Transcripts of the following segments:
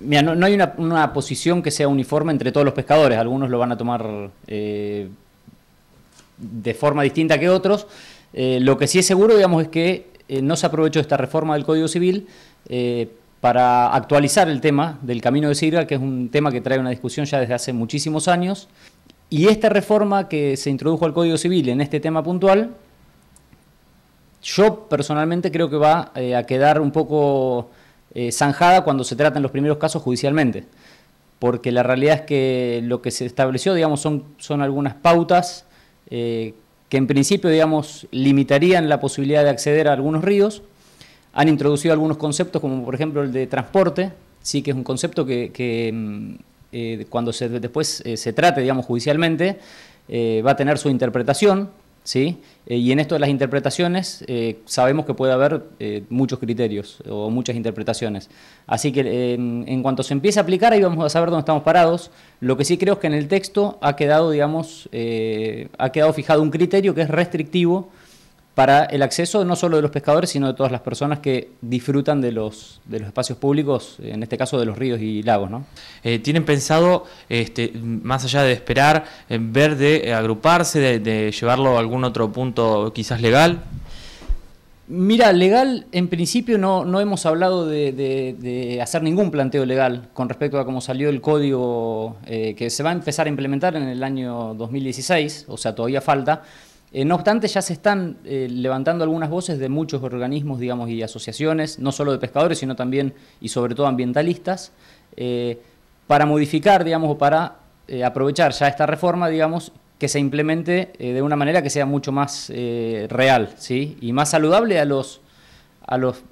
no, hay una, posición que sea uniforme entre todos los pescadores. Algunos lo van a tomar eh, de forma distinta que otros. Eh, lo que sí es seguro, digamos, es que eh, no se aprovechó esta reforma del Código Civil para actualizar el tema del camino de Sirga, que es un tema que trae una discusión ya desde hace muchísimos años. Y esta reforma que se introdujo al Código Civil en este tema puntual, yo personalmente creo que va a quedar un poco eh, zanjada cuando se tratan los primeros casos judicialmente. Porque la realidad es que lo que se estableció, digamos, son, son algunas pautas eh, que en principio, digamos, limitarían la posibilidad de acceder a algunos ríos. Han introducido algunos conceptos, como por ejemplo el de transporte, sí que es un concepto que, mm, eh, cuando se, después se trate, digamos, judicialmente, va a tener su interpretación, eh, y en esto de las interpretaciones eh, sabemos que puede haber eh, muchos criterios o muchas interpretaciones. Así que en cuanto se empiece a aplicar ahí vamos a saber dónde estamos parados. Lo que sí creo es que en el texto ha quedado, digamos, ha quedado fijado un criterio que es restrictivo para el acceso no solo de los pescadores, sino de todas las personas que disfrutan de los, de los espacios públicos, en este caso de los ríos y lagos. ¿no? Eh, ¿Tienen pensado, este, más allá de esperar, eh, ver de agruparse, de, llevarlo a algún otro punto quizás legal? Mira, legal, en principio no, no hemos hablado de, hacer ningún planteo legal con respecto a cómo salió el código eh, que se va a empezar a implementar en el año 2016, o sea, todavía falta. Eh, no obstante, ya se están eh, levantando algunas voces de muchos organismos, digamos, y asociaciones, no solo de pescadores, sino también y sobre todo ambientalistas, eh, para modificar, digamos, o para aprovechar ya esta reforma, digamos, que se implemente de una manera que sea mucho más real, ¿sí? Y más saludable a los, a los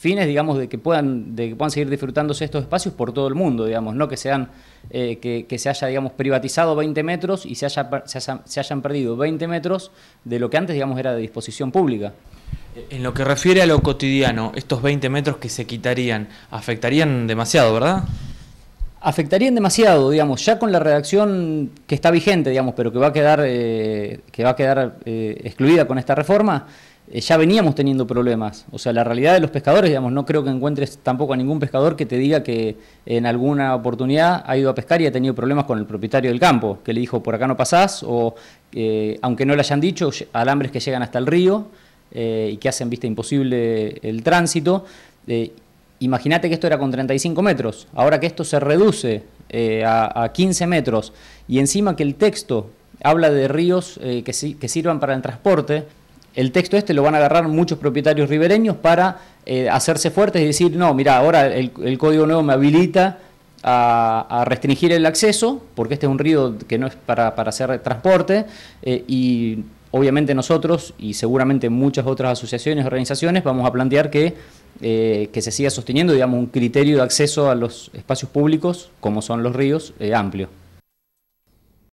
fines, digamos, de que puedan, de que puedan seguir disfrutándose estos espacios por todo el mundo, digamos, no que sean, eh, que, se haya, digamos, privatizado 20 metros y se, haya, se, hayan perdido 20 metros de lo que antes, digamos, era de disposición pública. En lo que refiere a lo cotidiano, estos 20 metros que se quitarían, afectarían demasiado, ¿verdad? Afectarían demasiado, digamos, ya con la redacción que está vigente, digamos, pero que va a quedar, eh, que va a quedar eh, excluida con esta reforma, eh, ya veníamos teniendo problemas. O sea, la realidad de los pescadores, digamos, no creo que encuentres tampoco a ningún pescador que te diga que en alguna oportunidad ha ido a pescar y ha tenido problemas con el propietario del campo, que le dijo por acá no pasás, o eh, aunque no le hayan dicho, alambres que llegan hasta el río eh, y que hacen vista imposible el tránsito. Imagínate que esto era con 35 metros, ahora que esto se reduce a, 15 metros y encima que el texto habla de ríos que, que, sirvan para el transporte, el texto este lo van a agarrar muchos propietarios ribereños para eh, hacerse fuertes y decir, no, mira, ahora el, código nuevo me habilita a, restringir el acceso, porque este es un río que no es para, para hacer transporte, eh, y obviamente nosotros y seguramente muchas otras asociaciones, organizaciones, vamos a plantear que, eh, que se siga sosteniendo, digamos, un criterio de acceso a los espacios públicos, como son los ríos, amplio.